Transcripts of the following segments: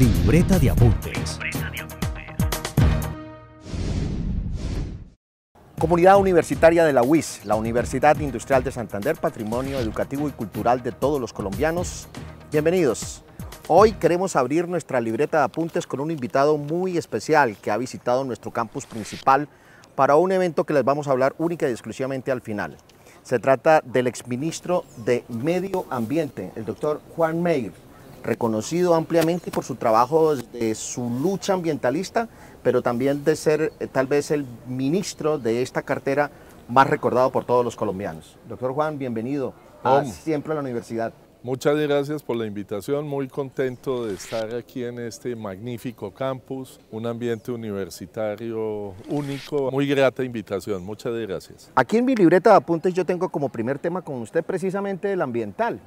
Libreta de apuntes. Comunidad Universitaria de la UIS, la Universidad Industrial de Santander, patrimonio educativo y cultural de todos los colombianos. Bienvenidos. Hoy queremos abrir nuestra libreta de apuntes con un invitado muy especial que ha visitado nuestro campus principal para un evento que les vamos a hablar única y exclusivamente al final. Se trata del exministro de Medio Ambiente, el doctor Juan Meir reconocido ampliamente por su trabajo, de su lucha ambientalista, pero también de ser eh, tal vez el ministro de esta cartera más recordado por todos los colombianos. Doctor Juan, bienvenido siempre a la universidad. Muchas gracias por la invitación, muy contento de estar aquí en este magnífico campus, un ambiente universitario único, muy grata invitación, muchas gracias. Aquí en mi libreta de apuntes yo tengo como primer tema con usted precisamente el ambiental,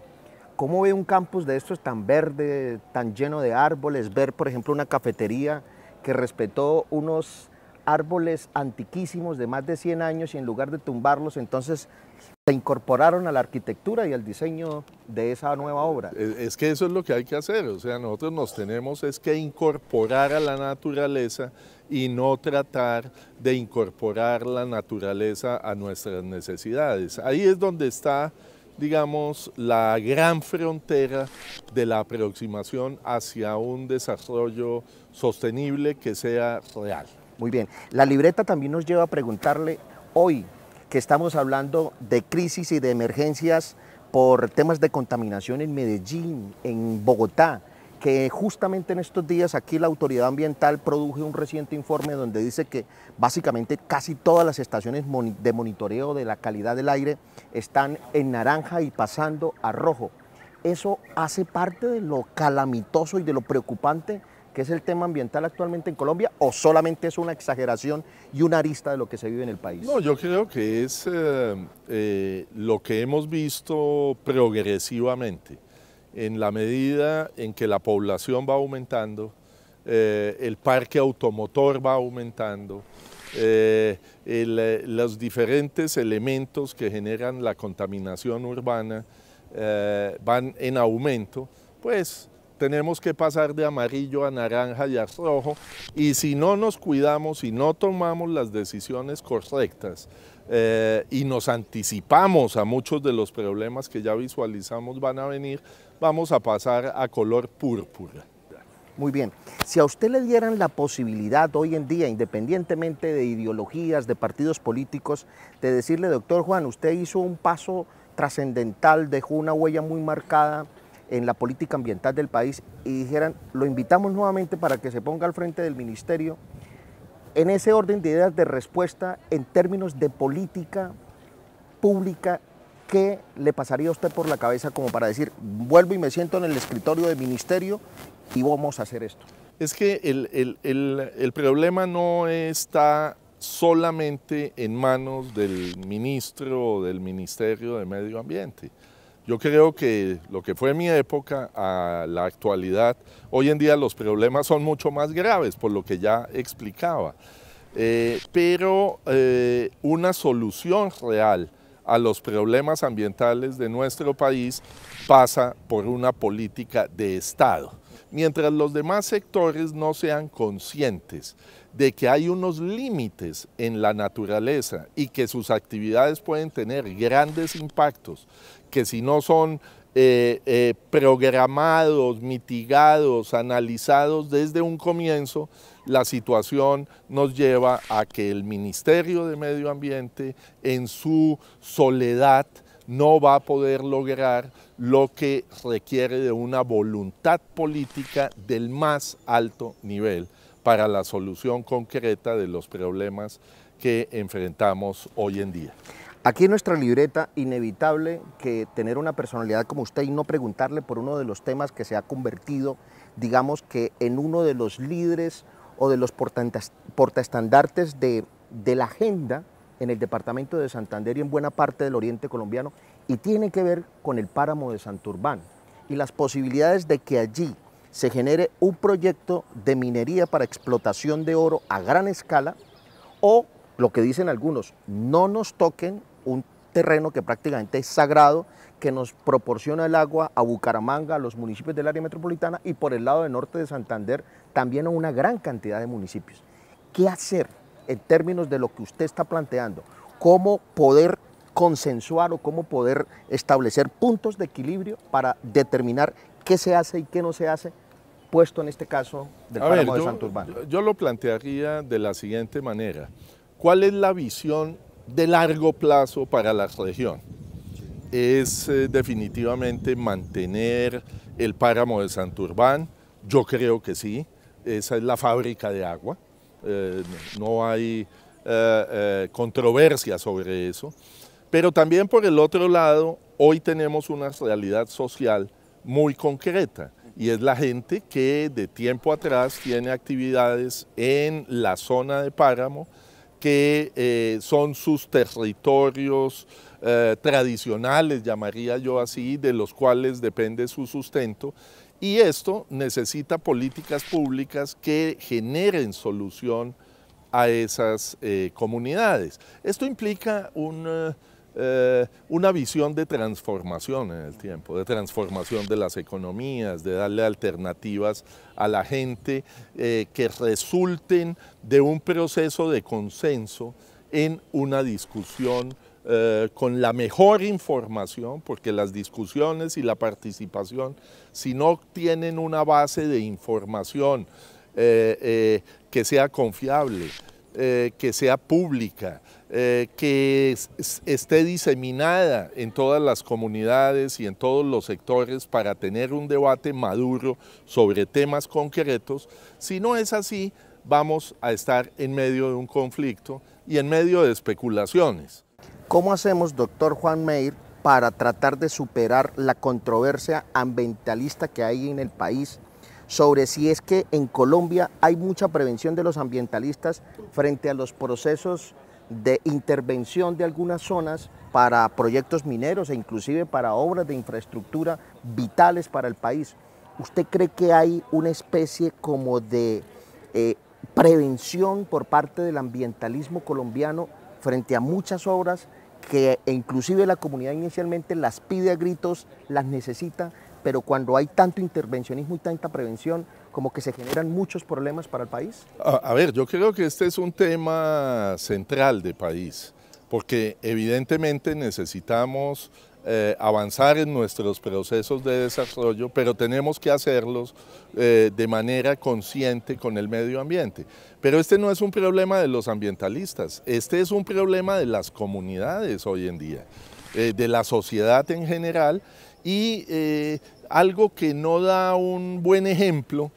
¿Cómo ve un campus de estos tan verde, tan lleno de árboles? Ver, por ejemplo, una cafetería que respetó unos árboles antiquísimos de más de 100 años y en lugar de tumbarlos, entonces se incorporaron a la arquitectura y al diseño de esa nueva obra. Es que eso es lo que hay que hacer, o sea, nosotros nos tenemos es que incorporar a la naturaleza y no tratar de incorporar la naturaleza a nuestras necesidades. Ahí es donde está digamos, la gran frontera de la aproximación hacia un desarrollo sostenible que sea real. Muy bien, la libreta también nos lleva a preguntarle hoy que estamos hablando de crisis y de emergencias por temas de contaminación en Medellín, en Bogotá, que justamente en estos días aquí la autoridad ambiental produce un reciente informe donde dice que básicamente casi todas las estaciones de monitoreo de la calidad del aire están en naranja y pasando a rojo. Eso hace parte de lo calamitoso y de lo preocupante que es el tema ambiental actualmente en Colombia o solamente es una exageración y una arista de lo que se vive en el país? No, yo creo que es eh, eh, lo que hemos visto progresivamente en la medida en que la población va aumentando, eh, el parque automotor va aumentando, eh, eh, los diferentes elementos que generan la contaminación urbana van en aumento, pues tenemos que pasar de amarillo a naranja y a rojo y si no nos cuidamos y si no tomamos las decisiones correctas eh, y nos anticipamos a muchos de los problemas que ya visualizamos van a venir, vamos a pasar a color púrpura. Muy bien, si a usted le dieran la posibilidad hoy en día, independientemente de ideologías, de partidos políticos, de decirle, doctor Juan, usted hizo un paso trascendental, dejó una huella muy marcada en la política ambiental del país y dijeran, lo invitamos nuevamente para que se ponga al frente del ministerio en ese orden de ideas de respuesta en términos de política pública, ¿qué le pasaría a usted por la cabeza como para decir, vuelvo y me siento en el escritorio del ministerio y vamos a hacer esto? Es que el, problema no está solamente en manos del ministro o del Ministerio de Medio Ambiente. Yo creo que lo que fue mi época a la actualidad, hoy en día los problemas son mucho más graves, por lo que ya explicaba. Eh, pero eh, una solución real a los problemas ambientales de nuestro país pasa por una política de Estado mientras los demás sectores no sean conscientes de que hay unos límites en la naturaleza y que sus actividades pueden tener grandes impactos, que si no son eh, eh, programados, mitigados, analizados desde un comienzo, la situación nos lleva a que el Ministerio de Medio Ambiente en su soledad no va a poder lograr lo que requiere de una voluntad política del más alto nivel para la solución concreta de los problemas que enfrentamos hoy en día. Aquí en nuestra libreta, inevitable que tener una personalidad como usted y no preguntarle por uno de los temas que se ha convertido, digamos que en uno de los líderes o de los portaestandartes de, de la agenda en el departamento de Santander y en buena parte del oriente colombiano y tiene que ver con el páramo de Santurbán y las posibilidades de que allí se genere un proyecto de minería para explotación de oro a gran escala o lo que dicen algunos, no nos toquen un terreno que prácticamente es sagrado, que nos proporciona el agua a Bucaramanga, a los municipios del área metropolitana y por el lado del norte de Santander también a una gran cantidad de municipios. ¿Qué hacer? en términos de lo que usted está planteando, cómo poder consensuar o cómo poder establecer puntos de equilibrio para determinar qué se hace y qué no se hace, puesto en este caso del páramo de Santurbán. Yo, lo plantearía de la siguiente manera. ¿Cuál es la visión de largo plazo para la región? Es eh, definitivamente mantener el páramo de Santurbán, yo creo que sí, esa es la fábrica de agua, eh, no hay eh, eh, controversia sobre eso. Pero también por el otro lado, hoy tenemos una realidad social muy concreta y es la gente que de tiempo atrás tiene actividades en la zona de páramo que son sus territorios tradicionales, llamaría yo así, de los cuales depende su sustento y esto necesita políticas públicas que generen solución a esas eh, comunidades. Esto implica eh, eh, una visión de transformación en el tiempo, de transformación de las economías, de darle alternativas a la gente que resulten de un proceso de consenso en una discusión eh, con la mejor información, porque las discusiones y la participación, si no tienen una base de información eh, eh, que sea confiable, que sea pública, que esté diseminada en todas las comunidades y en todos los sectores para tener un debate maduro sobre temas concretos, si no es así, vamos a estar en medio de un conflicto y en medio de especulaciones. ¿Cómo hacemos, doctor Juan Meir, para tratar de superar la controversia ambientalista que hay en el país sobre si es que en Colombia hay mucha prevención de los ambientalistas frente a los procesos de intervención de algunas zonas para proyectos mineros e inclusive para obras de infraestructura vitales para el país. ¿Usted cree que hay una especie como de eh, prevención por parte del ambientalismo colombiano frente a muchas obras que e inclusive la comunidad inicialmente las pide a gritos, las necesita, pero cuando hay tanto intervencionismo y tanta prevención, como que se generan muchos problemas para el país? A, ver, yo creo que este es un tema central de país, porque evidentemente necesitamos eh, avanzar en nuestros procesos de desarrollo, pero tenemos que hacerlos eh, de manera consciente con el medio ambiente. Pero este no es un problema de los ambientalistas, este es un problema de las comunidades hoy en día, eh, de la sociedad en general y algo que no da un buen ejemplo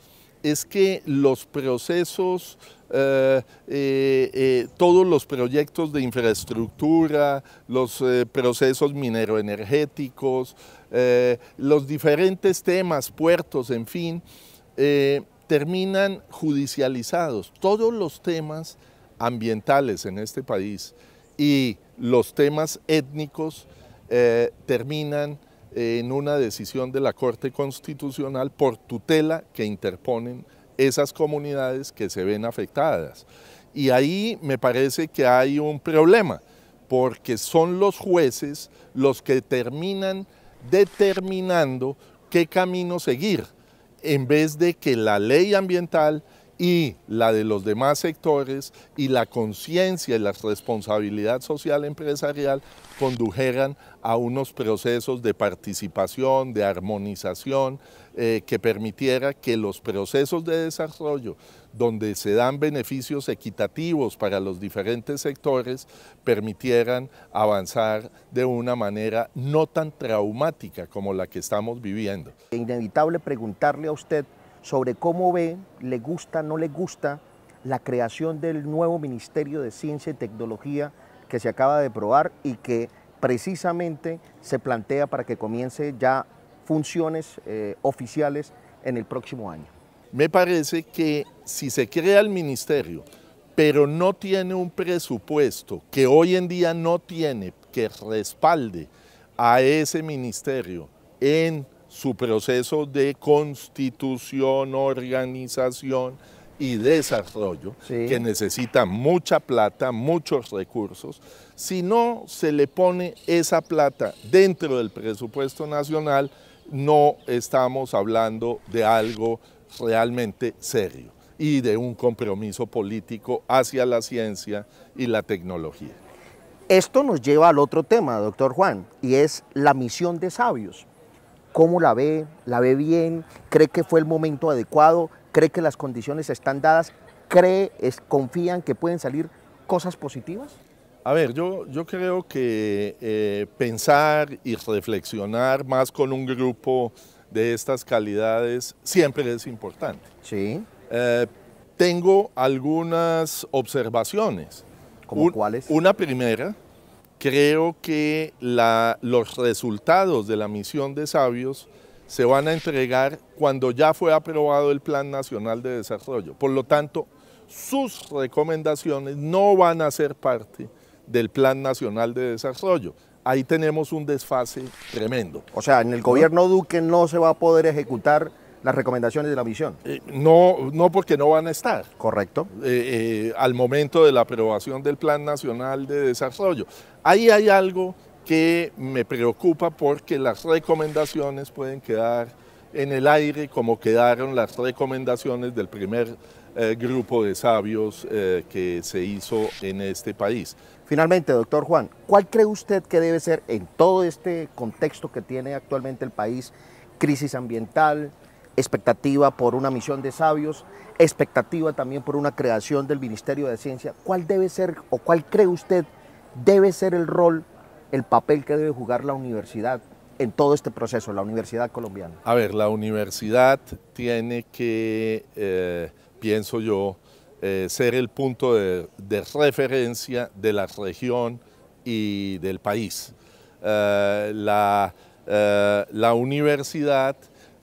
es que los procesos eh, eh, eh, todos los proyectos de infraestructura, los procesos mineroenergéticos, los diferentes temas, puertos, en fin, terminan judicializados. Todos los temas ambientales en este país y los temas étnicos terminan en una decisión de la Corte Constitucional por tutela que interponen esas comunidades que se ven afectadas. Y ahí me parece que hay un problema, porque son los jueces los que terminan determinando qué camino seguir, en vez de que la ley ambiental y la de los demás sectores y la conciencia y la responsabilidad social empresarial condujeran a unos procesos de participación, de armonización, eh, que permitiera que los procesos de desarrollo, donde se dan beneficios equitativos para los diferentes sectores, permitieran avanzar de una manera no tan traumática como la que estamos viviendo. Es inevitable preguntarle a usted sobre cómo ve, le gusta, no le gusta la creación del nuevo Ministerio de Ciencia y Tecnología que se acaba de probar y que precisamente se plantea para que comience ya funciones eh, oficiales en el próximo año. Me parece que si se crea el ministerio, pero no tiene un presupuesto que hoy en día no tiene, que respalde a ese ministerio en su proceso de constitución, organización y desarrollo, que necesita mucha plata, muchos recursos, si no se le pone esa plata dentro del presupuesto nacional, no estamos hablando de algo realmente serio y de un compromiso político hacia la ciencia y la tecnología. Esto nos lleva al otro tema, doctor Juan, y es la misión de sabios. ¿Cómo la ve? ¿La ve bien? ¿Cree que fue el momento adecuado? ¿Cree que las condiciones están dadas? ¿Cree, confían que pueden salir cosas positivas? A ver, yo, yo creo que eh, pensar y reflexionar más con un grupo de estas calidades siempre es importante. Sí. Eh, tengo algunas observaciones. ¿Como cuáles? Una primera creo que los resultados de la misión de sabios se van a entregar cuando ya fue aprobado el Plan Nacional de Desarrollo. Por lo tanto, sus recomendaciones no van a ser parte del Plan Nacional de Desarrollo. Ahí tenemos un desfase tremendo. O sea, en el gobierno Duque no se va a poder ejecutar las recomendaciones de la misión. Eh, no, no porque no van a estar. Correcto. Eh, eh, al momento de la aprobación del Plan Nacional de Desarrollo. Ahí hay algo que me preocupa porque las recomendaciones pueden quedar en el aire como quedaron las recomendaciones del primer grupo de sabios que se hizo en este país. Finalmente, doctor Juan, ¿cuál cree usted que debe ser en todo este contexto que tiene actualmente el país, crisis ambiental, expectativa por una misión de sabios, expectativa también por una creación del Ministerio de Ciencia. ¿Cuál debe ser o cuál cree usted debe ser el rol, el papel que debe jugar la universidad en todo este proceso, la universidad colombiana? A ver, la universidad tiene que, eh, pienso yo, eh, ser el punto de, referencia de la región y del país. Eh, la, la universidad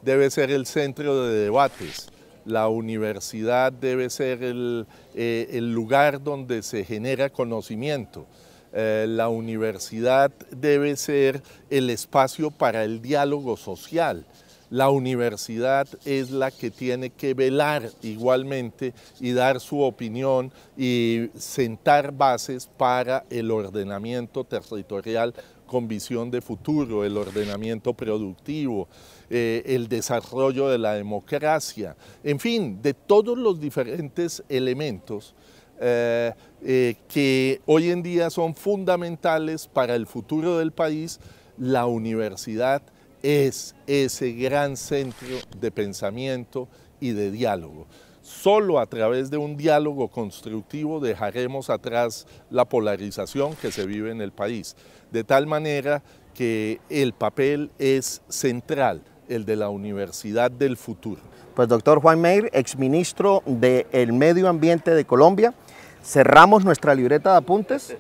debe ser el centro de debates. La universidad debe ser el, eh, lugar donde se genera conocimiento. Eh, la universidad debe ser el espacio para el diálogo social. La universidad es la que tiene que velar igualmente y dar su opinión y sentar bases para el ordenamiento territorial con visión de futuro, el ordenamiento productivo, eh, el desarrollo de la democracia, en fin, de todos los diferentes elementos eh, eh, que hoy en día son fundamentales para el futuro del país, la universidad es ese gran centro de pensamiento y de diálogo. Solo a través de un diálogo constructivo dejaremos atrás la polarización que se vive en el país, de tal manera que el papel es central, el de la Universidad del Futuro. Pues doctor Juan Meir, exministro del Medio Ambiente de Colombia, cerramos nuestra libreta de apuntes,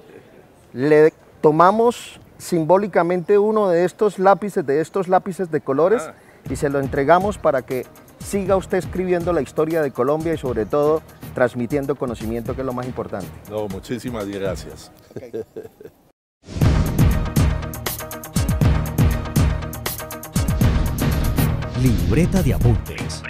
le tomamos simbólicamente uno de estos lápices, de estos lápices de colores, ah. y se lo entregamos para que siga usted escribiendo la historia de Colombia y sobre todo transmitiendo conocimiento que es lo más importante. No, muchísimas gracias. Libreta de apuntes.